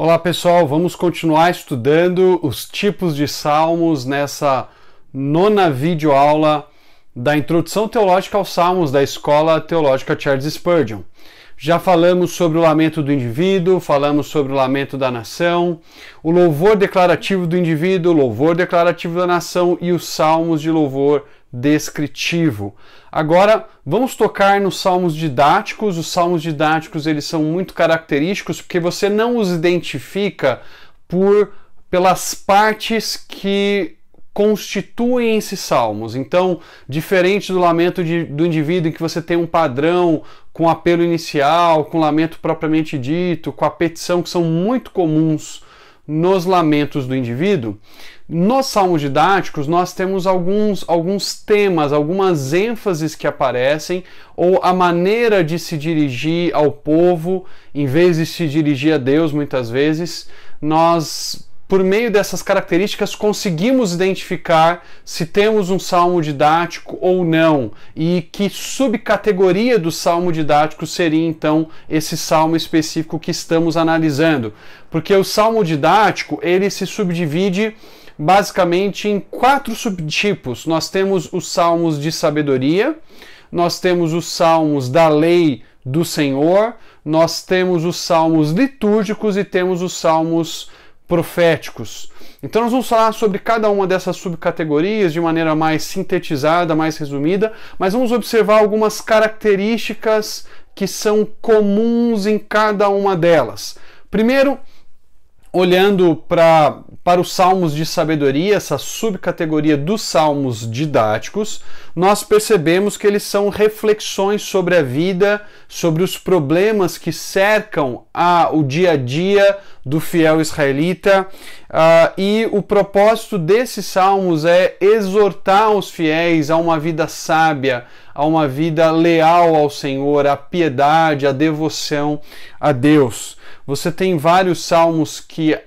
Olá pessoal, vamos continuar estudando os tipos de salmos nessa nona videoaula da Introdução Teológica aos Salmos da Escola Teológica Charles Spurgeon. Já falamos sobre o lamento do indivíduo, falamos sobre o lamento da nação, o louvor declarativo do indivíduo, o louvor declarativo da nação e os salmos de louvor descritivo. Agora, vamos tocar nos salmos didáticos. Os salmos didáticos, eles são muito característicos porque você não os identifica por pelas partes que constituem esses salmos. Então, diferente do lamento de, do indivíduo em que você tem um padrão com apelo inicial, com lamento propriamente dito, com a petição que são muito comuns nos lamentos do indivíduo, nos salmos didáticos nós temos alguns, alguns temas, algumas ênfases que aparecem, ou a maneira de se dirigir ao povo, em vez de se dirigir a Deus muitas vezes, nós por meio dessas características, conseguimos identificar se temos um salmo didático ou não e que subcategoria do salmo didático seria então esse salmo específico que estamos analisando. Porque o salmo didático ele se subdivide basicamente em quatro subtipos. Nós temos os salmos de sabedoria, nós temos os salmos da lei do Senhor, nós temos os salmos litúrgicos e temos os salmos proféticos. Então nós vamos falar sobre cada uma dessas subcategorias de maneira mais sintetizada, mais resumida, mas vamos observar algumas características que são comuns em cada uma delas. Primeiro, olhando pra, para os Salmos de Sabedoria, essa subcategoria dos Salmos didáticos, nós percebemos que eles são reflexões sobre a vida, sobre os problemas que cercam a, o dia a dia do fiel israelita. Uh, e o propósito desses salmos é exortar os fiéis a uma vida sábia, a uma vida leal ao Senhor, à piedade, à devoção a Deus. Você tem vários salmos que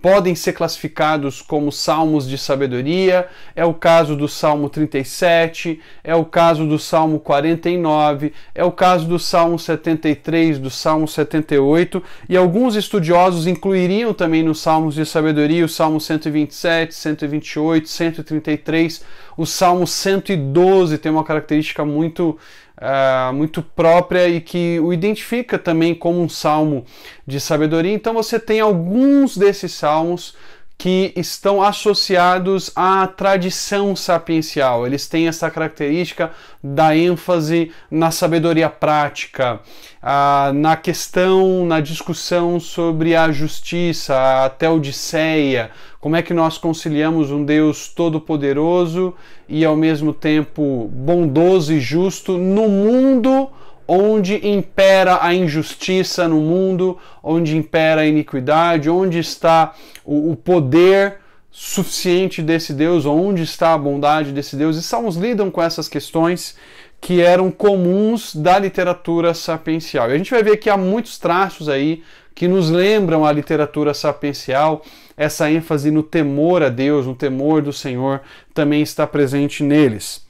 podem ser classificados como salmos de sabedoria, é o caso do Salmo 37, é o caso do Salmo 49, é o caso do Salmo 73, do Salmo 78, e alguns estudiosos incluiriam também nos salmos de sabedoria o Salmo 127, 128, 133, o Salmo 112 tem uma característica muito uh, muito própria e que o identifica também como um salmo de sabedoria. Então você tem alguns desses salmos que estão associados à tradição sapiencial. Eles têm essa característica da ênfase na sabedoria prática, na questão, na discussão sobre a justiça, a teodiceia, como é que nós conciliamos um Deus todo-poderoso e ao mesmo tempo bondoso e justo no mundo onde impera a injustiça no mundo, onde impera a iniquidade, onde está o, o poder suficiente desse Deus, onde está a bondade desse Deus. E Salmos lidam com essas questões que eram comuns da literatura sapiencial. E a gente vai ver que há muitos traços aí que nos lembram a literatura sapiencial, essa ênfase no temor a Deus, no temor do Senhor também está presente neles.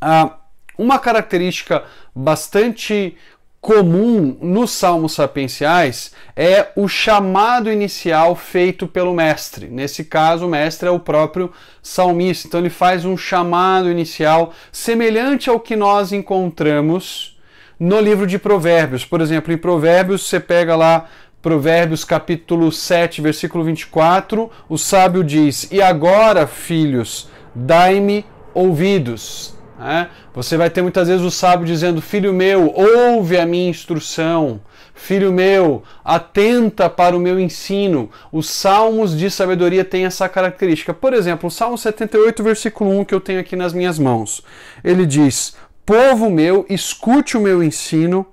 Ah, uma característica bastante comum nos salmos sapienciais é o chamado inicial feito pelo mestre. Nesse caso, o mestre é o próprio salmista. Então ele faz um chamado inicial semelhante ao que nós encontramos no livro de Provérbios. Por exemplo, em Provérbios você pega lá Provérbios capítulo 7, versículo 24, o sábio diz: "E agora, filhos, dai-me ouvidos". Né? Você vai ter muitas vezes o sábio dizendo: Filho meu, ouve a minha instrução. Filho meu, atenta para o meu ensino. Os salmos de sabedoria têm essa característica. Por exemplo, o Salmo 78, versículo 1 que eu tenho aqui nas minhas mãos. Ele diz: Povo meu, escute o meu ensino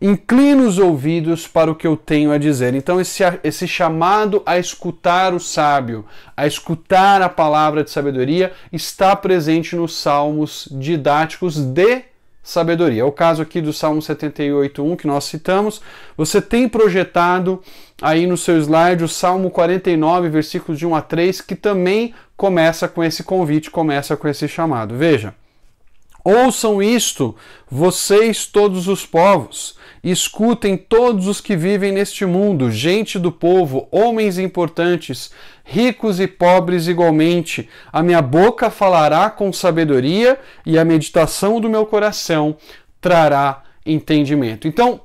inclina os ouvidos para o que eu tenho a dizer. Então, esse, esse chamado a escutar o sábio, a escutar a palavra de sabedoria, está presente nos salmos didáticos de sabedoria. É o caso aqui do Salmo 78.1 que nós citamos. Você tem projetado aí no seu slide o Salmo 49, versículos de 1 a 3, que também começa com esse convite, começa com esse chamado. Veja. Ouçam isto, vocês todos os povos, escutem todos os que vivem neste mundo, gente do povo, homens importantes, ricos e pobres igualmente. A minha boca falará com sabedoria e a meditação do meu coração trará entendimento. Então,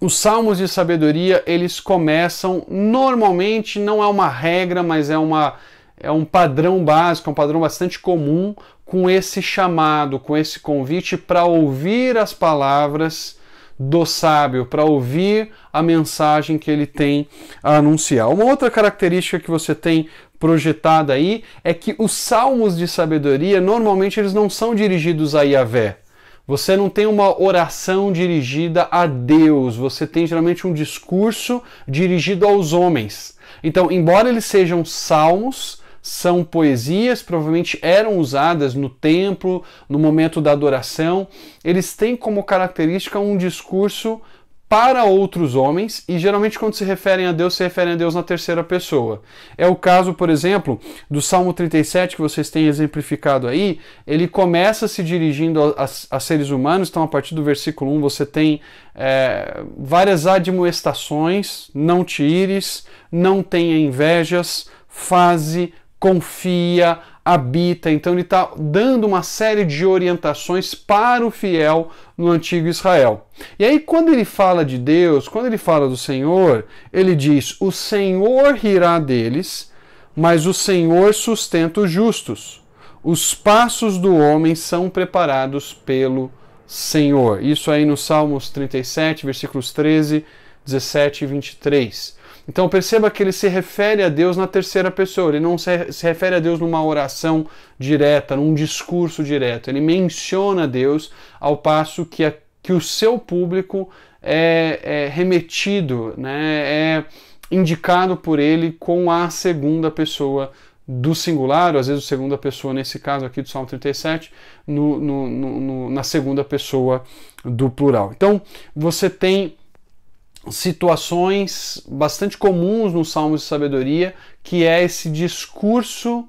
os salmos de sabedoria, eles começam normalmente, não é uma regra, mas é uma é um padrão básico, é um padrão bastante comum com esse chamado, com esse convite para ouvir as palavras do sábio, para ouvir a mensagem que ele tem a anunciar. Uma outra característica que você tem projetada aí é que os salmos de sabedoria normalmente eles não são dirigidos a Yahvé. Você não tem uma oração dirigida a Deus, você tem geralmente um discurso dirigido aos homens. Então, embora eles sejam salmos, são poesias, provavelmente eram usadas no templo, no momento da adoração. Eles têm como característica um discurso para outros homens e geralmente quando se referem a Deus, se referem a Deus na terceira pessoa. É o caso, por exemplo, do Salmo 37 que vocês têm exemplificado aí, ele começa se dirigindo a, a, a seres humanos, então a partir do versículo 1 você tem é, várias admoestações, não te ires, não tenha invejas, faze, confia, habita. Então ele está dando uma série de orientações para o fiel no antigo Israel. E aí, quando ele fala de Deus, quando ele fala do Senhor, ele diz: O Senhor rirá deles, mas o Senhor sustenta os justos. Os passos do homem são preparados pelo Senhor. Isso aí no Salmos 37, versículos 13, 17 e 23. Então perceba que ele se refere a Deus na terceira pessoa, ele não se, refere a Deus numa oração direta, num discurso direto. Ele menciona Deus ao passo que, a, que o seu público é, é remetido, né, é indicado por ele com a segunda pessoa do singular, ou às vezes a segunda pessoa, nesse caso aqui do Salmo 37, no, no, no, na segunda pessoa do plural. Então você tem situações bastante comuns nos Salmos de Sabedoria, que é esse discurso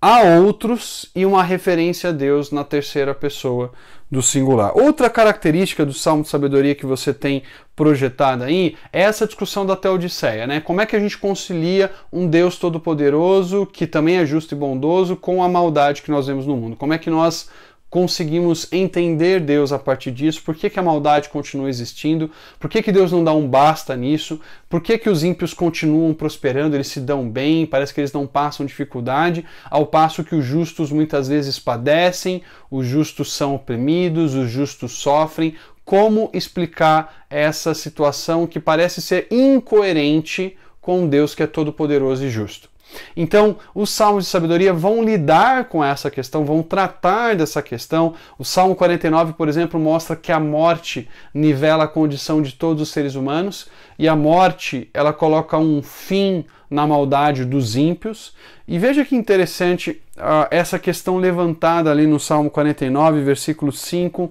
a outros e uma referência a Deus na terceira pessoa do singular. Outra característica do Salmo de Sabedoria que você tem projetada aí é essa discussão da Teodiceia, né? Como é que a gente concilia um Deus todo-poderoso, que também é justo e bondoso, com a maldade que nós vemos no mundo? Como é que nós conseguimos entender Deus a partir disso, por que, que a maldade continua existindo, por que, que Deus não dá um basta nisso, por que, que os ímpios continuam prosperando, eles se dão bem, parece que eles não passam dificuldade, ao passo que os justos muitas vezes padecem, os justos são oprimidos, os justos sofrem. Como explicar essa situação que parece ser incoerente com Deus que é todo-poderoso e justo? Então, os salmos de sabedoria vão lidar com essa questão, vão tratar dessa questão. O Salmo 49, por exemplo, mostra que a morte nivela a condição de todos os seres humanos e a morte, ela coloca um fim na maldade dos ímpios. E veja que interessante uh, essa questão levantada ali no Salmo 49, versículos 5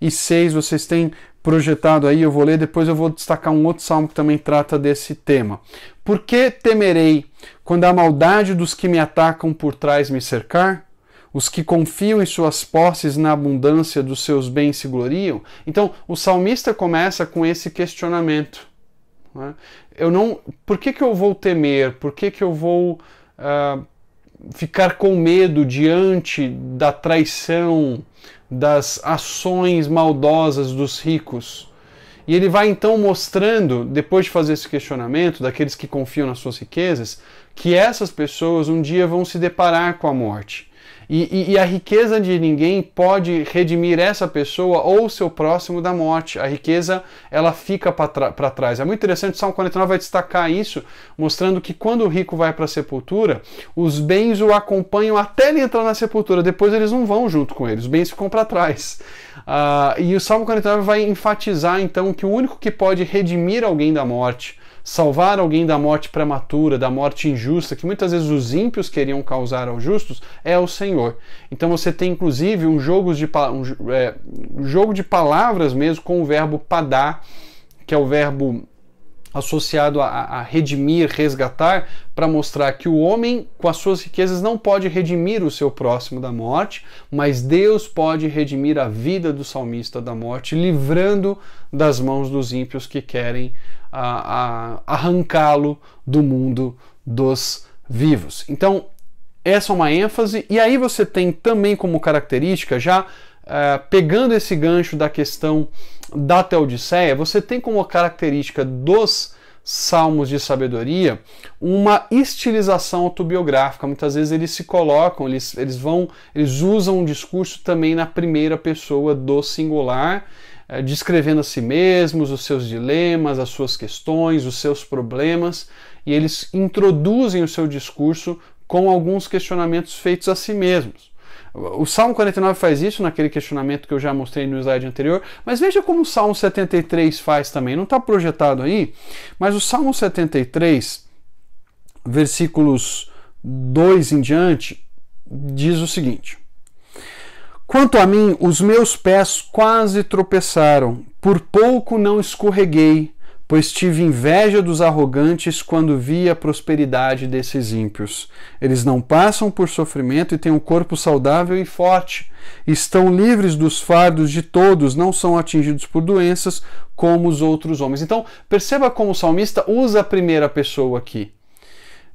e 6. Vocês têm projetado aí, eu vou ler, depois eu vou destacar um outro salmo que também trata desse tema. Por que temerei quando a maldade dos que me atacam por trás me cercar? Os que confiam em suas posses na abundância dos seus bens se gloriam? Então, o salmista começa com esse questionamento. Né? Eu não, por que, que eu vou temer? Por que, que eu vou uh, ficar com medo diante da traição, das ações maldosas dos ricos. E ele vai então mostrando, depois de fazer esse questionamento daqueles que confiam nas suas riquezas, que essas pessoas um dia vão se deparar com a morte. E, e, e, a riqueza de ninguém pode redimir essa pessoa ou seu próximo da morte. A riqueza, ela fica para trás. É muito interessante, o Salmo 49 vai destacar isso, mostrando que quando o rico vai para a sepultura, os bens o acompanham até ele entrar na sepultura. Depois eles não vão junto com ele, os bens ficam para trás. Uh, e o Salmo 49 vai enfatizar então que o único que pode redimir alguém da morte, salvar alguém da morte prematura, da morte injusta, que muitas vezes os ímpios queriam causar aos justos, é o Senhor. Então você tem inclusive um jogo de, um, é, um jogo de palavras mesmo com o verbo padar, que é o verbo associado a, a redimir, resgatar, para mostrar que o homem, com as suas riquezas, não pode redimir o seu próximo da morte, mas Deus pode redimir a vida do salmista da morte, livrando das mãos dos ímpios que querem arrancá-lo do mundo dos vivos. Então, essa é uma ênfase, e aí você tem também como característica, já uh, pegando esse gancho da questão da Teodiceia, você tem como característica dos salmos de sabedoria uma estilização autobiográfica. Muitas vezes eles se colocam, eles, eles vão, eles usam um discurso também na primeira pessoa do singular, eh, descrevendo a si mesmos, os seus dilemas, as suas questões, os seus problemas, e eles introduzem o seu discurso com alguns questionamentos feitos a si mesmos. O Salmo 49 faz isso naquele questionamento que eu já mostrei no slide anterior, mas veja como o Salmo 73 faz também. Não está projetado aí, mas o Salmo 73, versículos 2 em diante, diz o seguinte: Quanto a mim, os meus pés quase tropeçaram, por pouco não escorreguei pois tive inveja dos arrogantes quando vi a prosperidade desses ímpios. Eles não passam por sofrimento e têm um corpo saudável e forte. Estão livres dos fardos de todos, não são atingidos por doenças como os outros homens. Então, perceba como o salmista usa a primeira pessoa aqui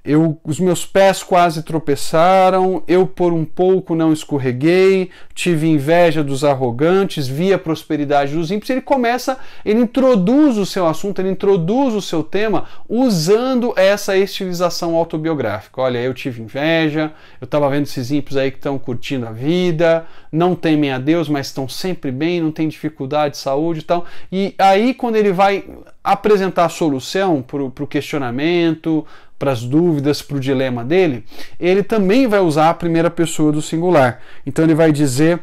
eu, os meus pés quase tropeçaram, eu por um pouco não escorreguei, tive inveja dos arrogantes, vi a prosperidade dos ímpios. Ele começa, ele introduz o seu assunto, ele introduz o seu tema usando essa estilização autobiográfica. Olha, eu tive inveja, eu estava vendo esses ímpios aí que estão curtindo a vida, não temem a Deus, mas estão sempre bem, não tem dificuldade de saúde e tal. E aí, quando ele vai apresentar a solução para o questionamento, para as dúvidas, para o dilema dele, ele também vai usar a primeira pessoa do singular. Então ele vai dizer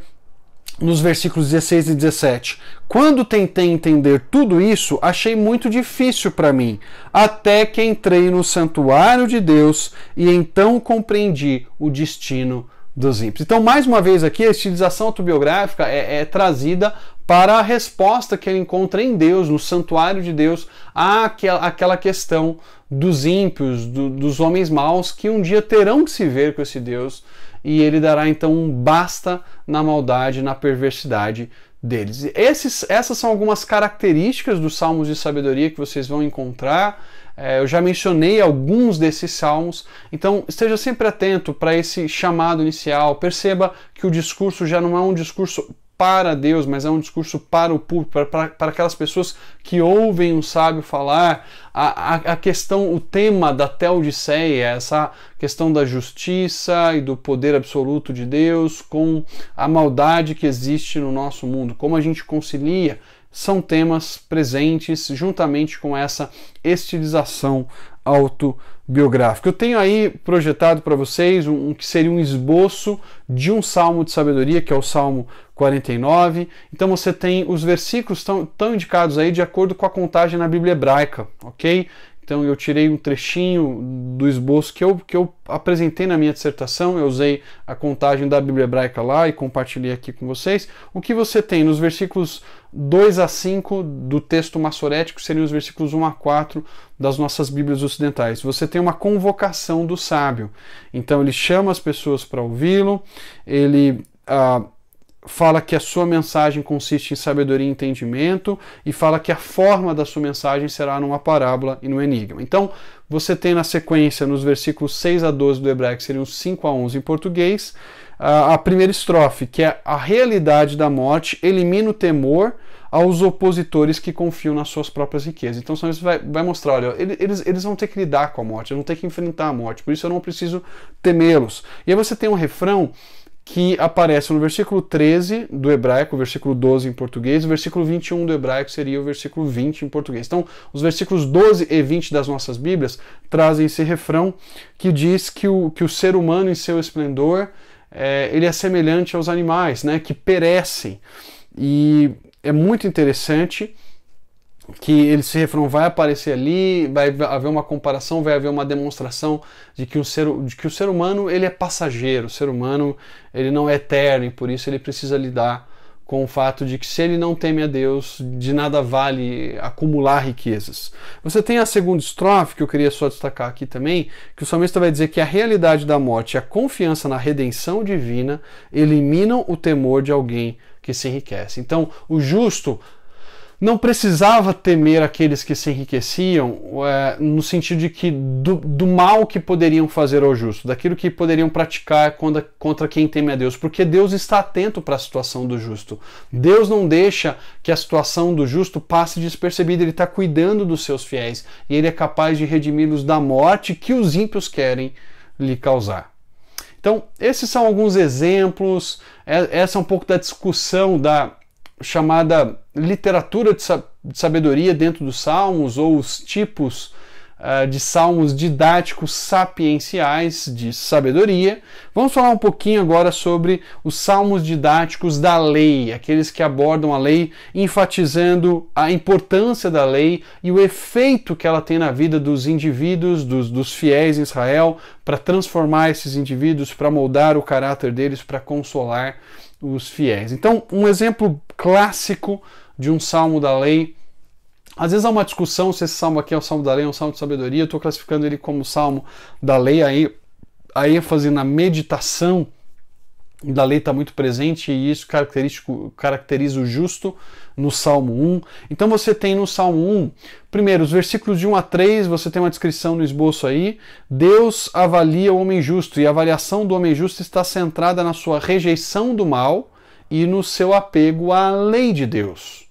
nos versículos 16 e 17: Quando tentei entender tudo isso, achei muito difícil para mim, até que entrei no santuário de Deus e então compreendi o destino dos ímpios. Então, mais uma vez aqui, a estilização autobiográfica é, é trazida para a resposta que ele encontra em Deus, no santuário de Deus, àquela, àquela questão dos ímpios, do, dos homens maus, que um dia terão que se ver com esse Deus e ele dará então um basta na maldade, na perversidade deles. Esses, essas são algumas características dos salmos de sabedoria que vocês vão encontrar. É, eu já mencionei alguns desses salmos, então esteja sempre atento para esse chamado inicial. Perceba que o discurso já não é um discurso para Deus, mas é um discurso para o público, para, para, para aquelas pessoas que ouvem um sábio falar. A, a, a questão, o tema da Teodiceia, essa questão da justiça e do poder absoluto de Deus com a maldade que existe no nosso mundo, como a gente concilia, são temas presentes juntamente com essa estilização autobiográfico. Eu tenho aí projetado para vocês um, um, que seria um esboço de um salmo de sabedoria, que é o Salmo 49. Então você tem os versículos estão indicados aí de acordo com a contagem na Bíblia hebraica, ok? Então eu tirei um trechinho do esboço que eu, que eu apresentei na minha dissertação, eu usei a contagem da Bíblia Hebraica lá e compartilhei aqui com vocês. O que você tem nos versículos 2 a 5 do texto maçorético seriam os versículos 1 a 4 das nossas Bíblias ocidentais. Você tem uma convocação do sábio. Então ele chama as pessoas para ouvi-lo, ele. Ah, fala que a sua mensagem consiste em sabedoria e entendimento e fala que a forma da sua mensagem será numa parábola e no enigma. Então, você tem na sequência, nos versículos 6 a 12 do hebraico, que seriam 5 a 11 em português, a primeira estrofe, que é a realidade da morte elimina o temor aos opositores que confiam nas suas próprias riquezas. Então, isso vai, vai mostrar, olha, eles, eles vão ter que lidar com a morte, vão ter que enfrentar a morte, por isso eu não preciso temê-los. E aí você tem um refrão que aparece no versículo 13 do hebraico, o versículo 12 em português, o versículo 21 do hebraico seria o versículo 20 em português. Então, os versículos 12 e 20 das nossas Bíblias trazem esse refrão que diz que o, que o ser humano em seu esplendor é, ele é semelhante aos animais, né, que perecem. E é muito interessante que esse refrão vai aparecer ali, vai haver uma comparação, vai haver uma demonstração de que o ser, de que o ser humano ele é passageiro, o ser humano ele não é eterno e por isso ele precisa lidar com o fato de que se ele não teme a Deus, de nada vale acumular riquezas. Você tem a segunda estrofe que eu queria só destacar aqui também, que o salmista vai dizer que a realidade da morte e a confiança na redenção divina eliminam o temor de alguém que se enriquece. Então, o justo não precisava temer aqueles que se enriqueciam é, no sentido de que do, do, mal que poderiam fazer ao justo, daquilo que poderiam praticar contra, contra quem teme a Deus, porque Deus está atento para a situação do justo. Deus não deixa que a situação do justo passe despercebida, Ele está cuidando dos seus fiéis e Ele é capaz de redimi-los da morte que os ímpios querem lhe causar. Então, esses são alguns exemplos, é, essa é um pouco da discussão da chamada literatura de sabedoria dentro dos salmos ou os tipos uh, de salmos didáticos sapienciais de sabedoria. Vamos falar um pouquinho agora sobre os salmos didáticos da lei, aqueles que abordam a lei, enfatizando a importância da lei e o efeito que ela tem na vida dos indivíduos, dos, dos fiéis em Israel, para transformar esses indivíduos, para moldar o caráter deles, para consolar os fiéis. Então, um exemplo clássico de um salmo da lei. Às vezes há uma discussão se esse salmo aqui é o salmo da lei ou é um salmo de sabedoria. Eu estou classificando ele como salmo da lei, aí a ênfase na meditação da lei está muito presente e isso caracteriza o justo no Salmo 1. Então você tem no Salmo 1, primeiro, os versículos de 1 a 3, você tem uma descrição no esboço aí. Deus avalia o homem justo e a avaliação do homem justo está centrada na sua rejeição do mal e no seu apego à lei de Deus.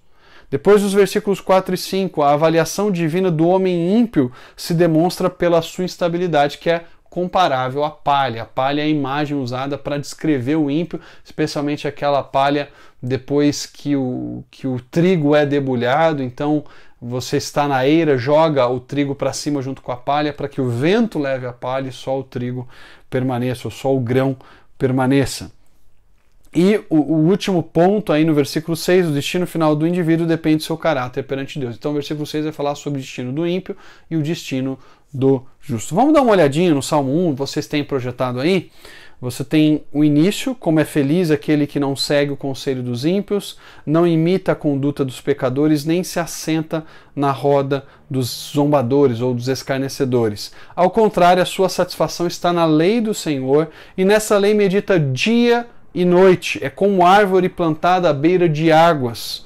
Depois dos versículos 4 e 5, a avaliação divina do homem ímpio se demonstra pela sua instabilidade, que é comparável à palha. A palha é a imagem usada para descrever o ímpio, especialmente aquela palha depois que o, que o trigo é debulhado. Então você está na eira, joga o trigo para cima junto com a palha para que o vento leve a palha e só o trigo permaneça, ou só o grão permaneça. E o, o, último ponto aí no versículo 6, o destino final do indivíduo depende do seu caráter perante Deus. Então o versículo 6 vai falar sobre o destino do ímpio e o destino do justo. Vamos dar uma olhadinha no Salmo 1, vocês têm projetado aí? Você tem o início, como é feliz aquele que não segue o conselho dos ímpios, não imita a conduta dos pecadores, nem se assenta na roda dos zombadores ou dos escarnecedores. Ao contrário, a sua satisfação está na lei do Senhor, e nessa lei medita dia e noite. É como árvore plantada à beira de águas.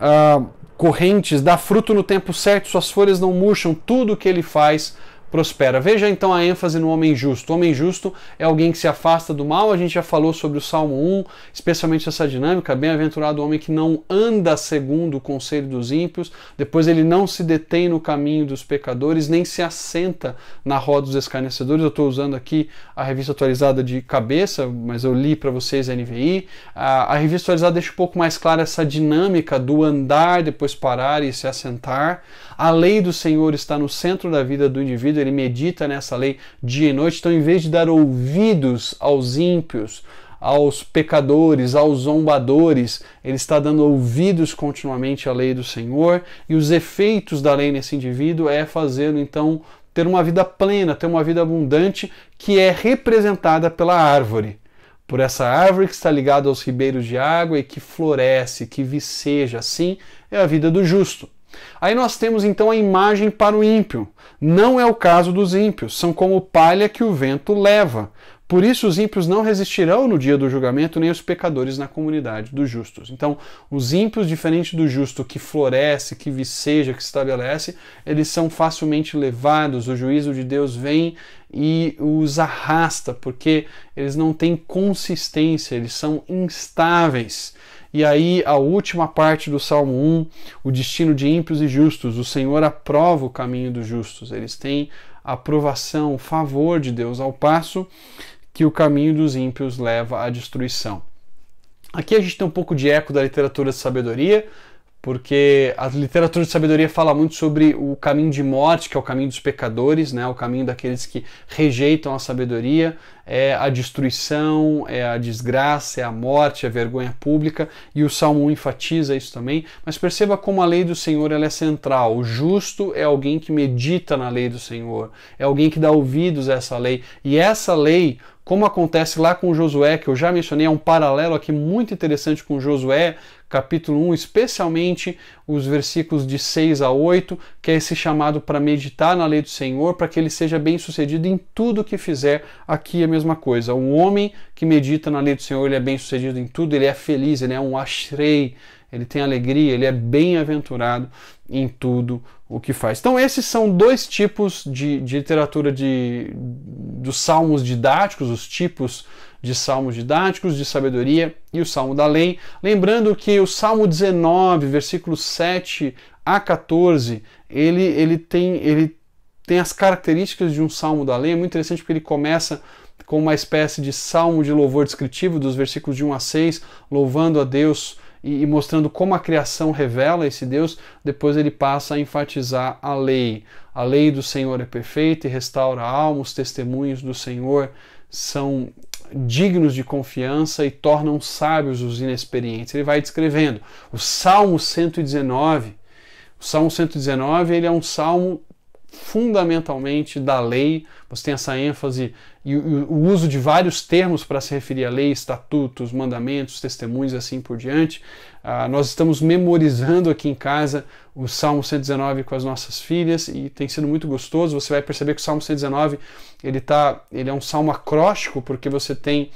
Ah, correntes, dá fruto no tempo certo, suas folhas não murcham, tudo o que ele faz prospera. Veja então a ênfase no homem justo. O homem justo é alguém que se afasta do mal, a gente já falou sobre o Salmo 1, especialmente essa dinâmica. Bem-aventurado o homem que não anda segundo o conselho dos ímpios, depois ele não se detém no caminho dos pecadores, nem se assenta na roda dos escarnecedores. Eu estou usando aqui a revista atualizada de cabeça, mas eu li para vocês a NVI. A, a revista atualizada deixa um pouco mais clara essa dinâmica do andar, depois parar e se assentar. A lei do Senhor está no centro da vida do indivíduo, ele medita nessa lei dia e noite. Então, em vez de dar ouvidos aos ímpios, aos pecadores, aos zombadores, ele está dando ouvidos continuamente à lei do Senhor, e os efeitos da lei nesse indivíduo é fazendo então ter uma vida plena, ter uma vida abundante, que é representada pela árvore. Por essa árvore que está ligada aos ribeiros de água e que floresce, que viceja, assim é a vida do justo. Aí nós temos então a imagem para o ímpio. Não é o caso dos ímpios, são como palha que o vento leva. Por isso os ímpios não resistirão no dia do julgamento, nem os pecadores na comunidade dos justos. Então, os ímpios, diferente do justo que floresce, que viceja, que se estabelece, eles são facilmente levados, o juízo de Deus vem e os arrasta, porque eles não têm consistência, eles são instáveis. E aí a última parte do Salmo 1, o destino de ímpios e justos. O Senhor aprova o caminho dos justos. Eles têm a aprovação, o favor de Deus, ao passo que o caminho dos ímpios leva à destruição. Aqui a gente tem um pouco de eco da literatura de sabedoria, porque a literatura de sabedoria fala muito sobre o caminho de morte, que é o caminho dos pecadores, né? o caminho daqueles que rejeitam a sabedoria, é a destruição, é a desgraça, é a morte, é a vergonha pública, e o Salmo 1 enfatiza isso também, mas perceba como a lei do Senhor ela é central. O justo é alguém que medita na lei do Senhor, é alguém que dá ouvidos a essa lei, e essa lei como acontece lá com Josué, que eu já mencionei, é um paralelo aqui muito interessante com Josué, capítulo 1, especialmente os versículos de 6 a 8, que é esse chamado para meditar na lei do Senhor, para que ele seja bem sucedido em tudo que fizer. Aqui é a mesma coisa. O homem que medita na lei do Senhor, ele é bem sucedido em tudo, ele é feliz, ele é um ashrei, ele tem alegria, ele é bem-aventurado em tudo o que faz. Então, esses são dois tipos de, de literatura de, dos salmos didáticos, os tipos de salmos didáticos, de sabedoria e o salmo da lei. Lembrando que o salmo 19, versículos 7 a 14, ele, ele, tem, ele tem as características de um salmo da lei. É muito interessante porque ele começa com uma espécie de salmo de louvor descritivo, dos versículos de 1 a 6, louvando a Deus e, e mostrando como a criação revela esse Deus, depois ele passa a enfatizar a lei. A lei do Senhor é perfeita e restaura a alma, os testemunhos do Senhor são dignos de confiança e tornam sábios os inexperientes. Ele vai descrevendo. O Salmo 119, o Salmo 119, ele é um salmo fundamentalmente da lei. Você tem essa ênfase e o uso de vários termos para se referir a lei, estatutos, mandamentos, testemunhos assim por diante. Ah, nós estamos memorizando aqui em casa o Salmo 119 com as nossas filhas e tem sido muito gostoso. Você vai perceber que o Salmo 119 ele, tá, ele é um salmo acróstico porque você tem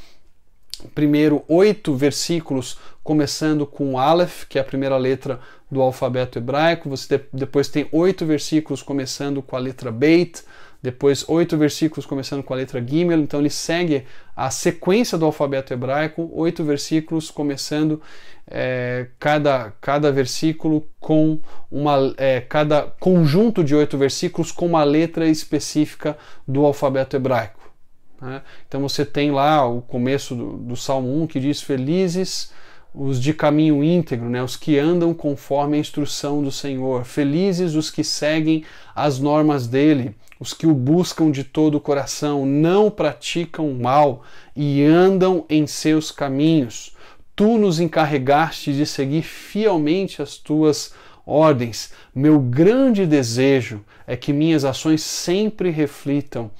primeiro oito versículos, começando com Aleph, que é a primeira letra do alfabeto hebraico. Você de, depois tem oito versículos começando com a letra Beit depois oito versículos começando com a letra Gimel, então ele segue a sequência do alfabeto hebraico, oito versículos começando é, cada, cada versículo com uma é, cada conjunto de oito versículos com uma letra específica do alfabeto hebraico. Né? Então você tem lá o começo do, do Salmo 1 que diz felizes os de caminho íntegro, né, os que andam conforme a instrução do Senhor. Felizes os que seguem as normas dele. Os que o buscam de todo o coração não praticam mal e andam em seus caminhos. Tu nos encarregaste de seguir fielmente as tuas ordens. Meu grande desejo é que minhas ações sempre reflitam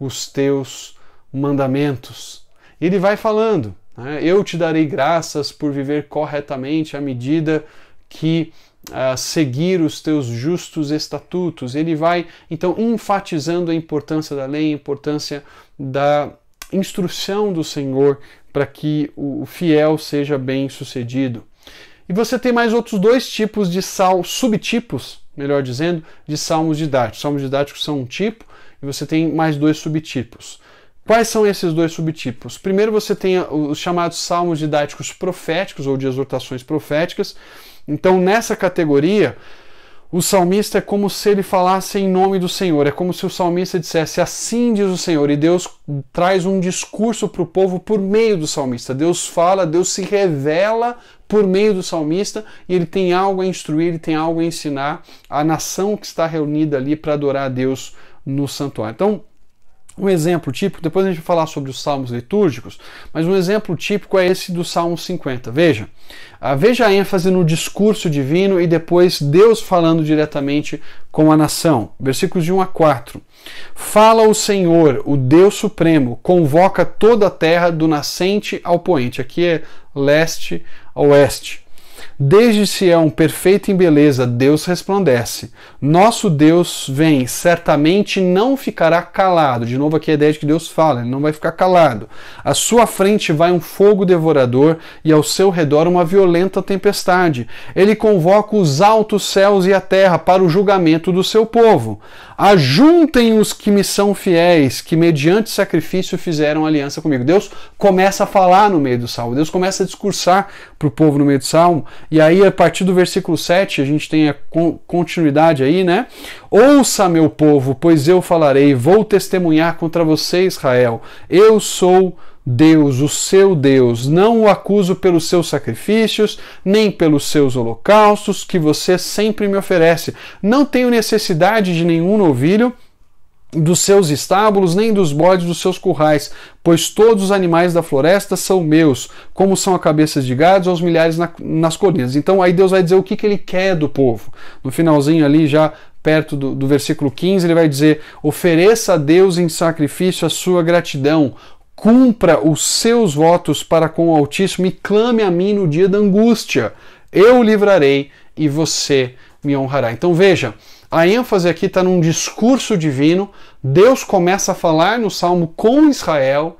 os teus mandamentos. Ele vai falando: né? Eu te darei graças por viver corretamente à medida que uh, seguir os teus justos estatutos. Ele vai, então, enfatizando a importância da lei, a importância da instrução do Senhor para que o fiel seja bem sucedido. E você tem mais outros dois tipos de sal, subtipos, melhor dizendo, de salmos didáticos. Salmos didáticos são um tipo e você tem mais dois subtipos. Quais são esses dois subtipos? Primeiro você tem os chamados salmos didáticos proféticos ou de exortações proféticas, então, nessa categoria, o salmista é como se ele falasse em nome do Senhor, é como se o salmista dissesse assim diz o Senhor, e Deus traz um discurso para o povo por meio do salmista. Deus fala, Deus se revela por meio do salmista e ele tem algo a instruir, ele tem algo a ensinar à nação que está reunida ali para adorar a Deus no santuário. Então, um exemplo típico, depois a gente vai falar sobre os salmos litúrgicos, mas um exemplo típico é esse do Salmo 50. Veja, ah, veja a ênfase no discurso divino e depois Deus falando diretamente com a nação. Versículos de 1 a 4. Fala o Senhor, o Deus Supremo, convoca toda a terra do nascente ao poente. Aqui é leste a oeste Desde Sião, perfeito em beleza, Deus resplandece. Nosso Deus vem, certamente não ficará calado. De novo, aqui é a ideia de que Deus fala, ele não vai ficar calado. À sua frente vai um fogo devorador e ao seu redor uma violenta tempestade. Ele convoca os altos céus e a terra para o julgamento do seu povo ajuntem os que me são fiéis, que mediante sacrifício fizeram aliança comigo. Deus começa a falar no meio do salmo, Deus começa a discursar para o povo no meio do salmo, e aí a partir do versículo 7 a gente tem a continuidade aí, né? Ouça, meu povo, pois eu falarei, vou testemunhar contra você, Israel, eu sou Deus, o seu Deus, não o acuso pelos seus sacrifícios, nem pelos seus holocaustos que você sempre me oferece. Não tenho necessidade de nenhum novilho dos seus estábulos, nem dos bodes dos seus currais, pois todos os animais da floresta são meus, como são a cabeça de gados aos milhares na, nas colinas. Então aí Deus vai dizer o que, que ele quer do povo. No finalzinho ali, já perto do, do versículo 15, ele vai dizer: ofereça a Deus em sacrifício a sua gratidão, cumpra os seus votos para com o Altíssimo e clame a mim no dia da angústia. Eu o livrarei e você me honrará. Então veja, a ênfase aqui está num discurso divino. Deus começa a falar no salmo com Israel.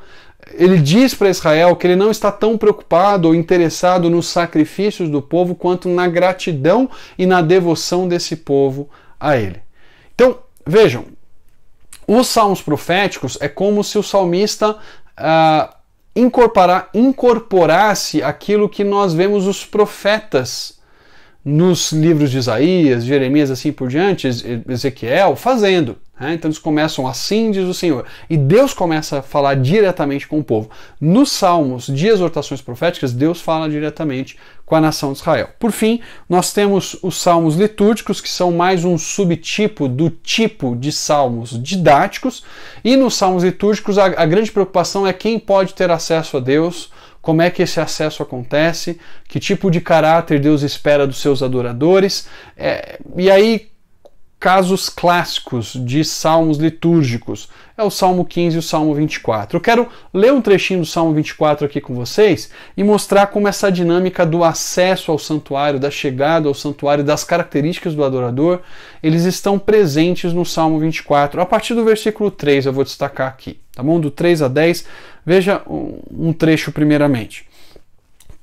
Ele diz para Israel que ele não está tão preocupado ou interessado nos sacrifícios do povo quanto na gratidão e na devoção desse povo a ele. Então, vejam, os salmos proféticos é como se o salmista incorporar, incorporasse aquilo que nós vemos os profetas nos livros de Isaías, Jeremias, assim por diante, Ezequiel, fazendo. Né? então eles começam assim, diz o Senhor. E Deus começa a falar diretamente com o povo. Nos salmos de exortações proféticas, Deus fala diretamente com a nação de Israel. Por fim, nós temos os salmos litúrgicos, que são mais um subtipo do tipo de salmos didáticos. E nos salmos litúrgicos, a, a grande preocupação é quem pode ter acesso a Deus, como é que esse acesso acontece, que tipo de caráter Deus espera dos seus adoradores. É, e aí casos clássicos de salmos litúrgicos. É o Salmo 15 e o Salmo 24. Eu quero ler um trechinho do Salmo 24 aqui com vocês e mostrar como essa dinâmica do acesso ao santuário, da chegada ao santuário, das características do adorador, eles estão presentes no Salmo 24. A partir do versículo 3 eu vou destacar aqui, tá bom? Do 3 a 10, veja um trecho primeiramente.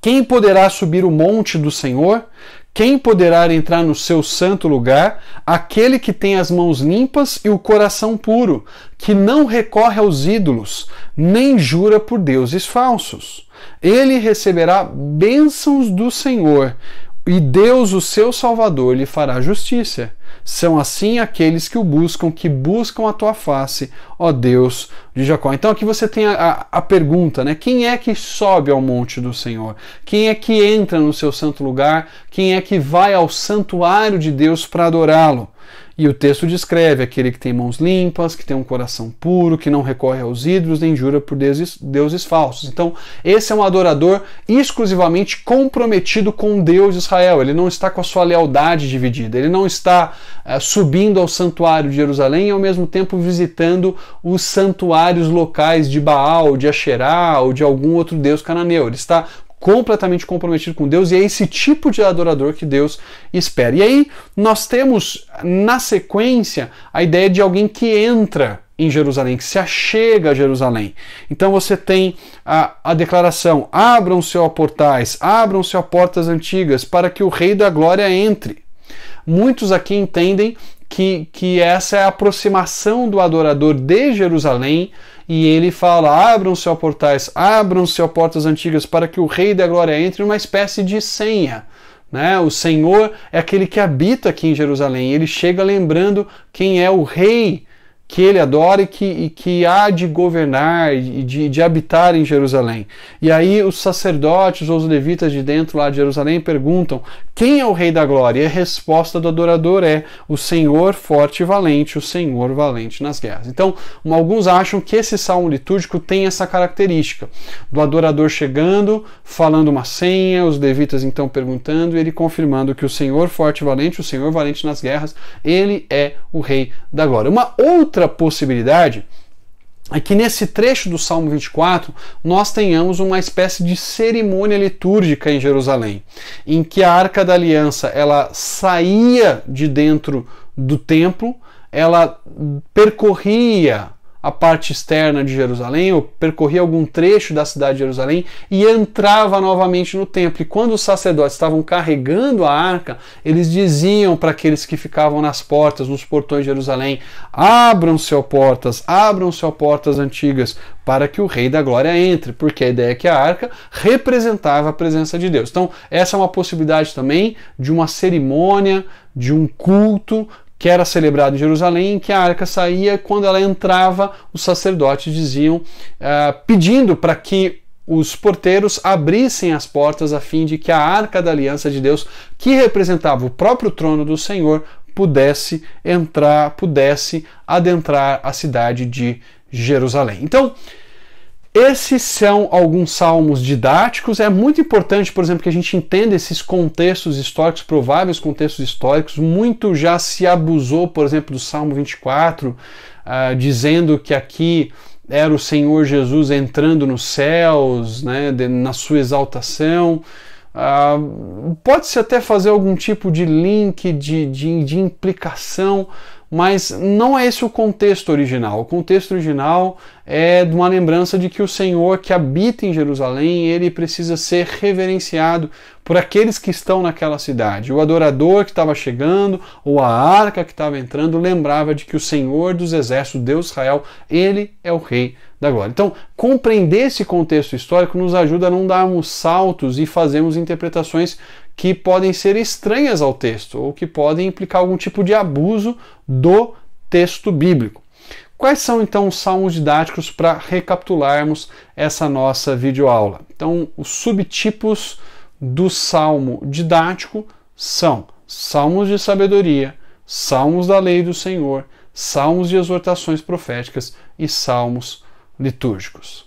Quem poderá subir o monte do Senhor? Quem poderá entrar no seu santo lugar? Aquele que tem as mãos limpas e o coração puro, que não recorre aos ídolos, nem jura por deuses falsos. Ele receberá bênçãos do Senhor e Deus, o seu Salvador, lhe fará justiça. São assim aqueles que o buscam, que buscam a tua face, ó Deus de Jacó. Então aqui você tem a, a, a, pergunta, né? Quem é que sobe ao monte do Senhor? Quem é que entra no seu santo lugar? Quem é que vai ao santuário de Deus para adorá-lo? E o texto descreve aquele que tem mãos limpas, que tem um coração puro, que não recorre aos ídolos nem jura por deuses, deuses falsos. Então, esse é um adorador exclusivamente comprometido com Deus de Israel. Ele não está com a sua lealdade dividida, ele não está eh, subindo ao santuário de Jerusalém e ao mesmo tempo visitando os santuários locais de Baal, de Asherá ou de algum outro deus cananeu. Ele está completamente comprometido com Deus e é esse tipo de adorador que Deus espera. E aí nós temos na sequência a ideia de alguém que entra em Jerusalém, que se achega a Jerusalém. Então você tem a, a declaração: abram-se ó portais, abram-se ó portas antigas, para que o Rei da Glória entre. Muitos aqui entendem que, que essa é a aproximação do adorador de Jerusalém e ele fala: abram-se, ó portais, abram-se, ó portas antigas, para que o Rei da Glória entre, uma espécie de senha. Né? O Senhor é aquele que habita aqui em Jerusalém. Ele chega lembrando quem é o Rei que ele adora e que, e que há de governar e de, de, habitar em Jerusalém. E aí os sacerdotes ou os levitas de dentro lá de Jerusalém perguntam: quem é o Rei da Glória? E a resposta do adorador é: o Senhor forte e valente, o Senhor valente nas guerras. Então, alguns acham que esse salmo litúrgico tem essa característica do adorador chegando, falando uma senha, os levitas então perguntando e ele confirmando que o Senhor forte e valente, o Senhor valente nas guerras, ele é o Rei da Glória. Uma outra outra possibilidade é que nesse trecho do Salmo 24 nós tenhamos uma espécie de cerimônia litúrgica em Jerusalém, em que a Arca da Aliança ela saía de dentro do templo, ela percorria a parte externa de Jerusalém, ou percorria algum trecho da cidade de Jerusalém e entrava novamente no templo. E quando os sacerdotes estavam carregando a arca, eles diziam para aqueles que ficavam nas portas, nos portões de Jerusalém: abram-se, ó portas, abram-se, ó portas antigas, para que o Rei da Glória entre, porque a ideia é que a arca representava a presença de Deus. Então, essa é uma possibilidade também de uma cerimônia, de um culto que era celebrado em Jerusalém, em que a arca saía, quando ela entrava, os sacerdotes diziam, eh, pedindo para que os porteiros abrissem as portas a fim de que a arca da aliança de Deus, que representava o próprio trono do Senhor, pudesse entrar, pudesse adentrar a cidade de Jerusalém. Então, esses são alguns salmos didáticos. É muito importante, por exemplo, que a gente entenda esses contextos históricos, prováveis contextos históricos. Muito já se abusou, por exemplo, do Salmo 24, uh, ah, dizendo que aqui era o Senhor Jesus entrando nos céus, né, de, na sua exaltação. Uh, Pode-se até fazer algum tipo de link, de, de, de implicação, mas não é esse o contexto original. O contexto original é de uma lembrança de que o Senhor que habita em Jerusalém, ele precisa ser reverenciado por aqueles que estão naquela cidade. O adorador que estava chegando, ou a arca que estava entrando, lembrava de que o Senhor dos exércitos, Deus Israel, ele é o rei da glória. Então, compreender esse contexto histórico nos ajuda a não darmos saltos e fazermos interpretações que podem ser estranhas ao texto ou que podem implicar algum tipo de abuso do texto bíblico. Quais são então os salmos didáticos para recapitularmos essa nossa videoaula? Então, os subtipos do salmo didático são salmos de sabedoria, salmos da lei do Senhor, salmos de exortações proféticas e salmos litúrgicos.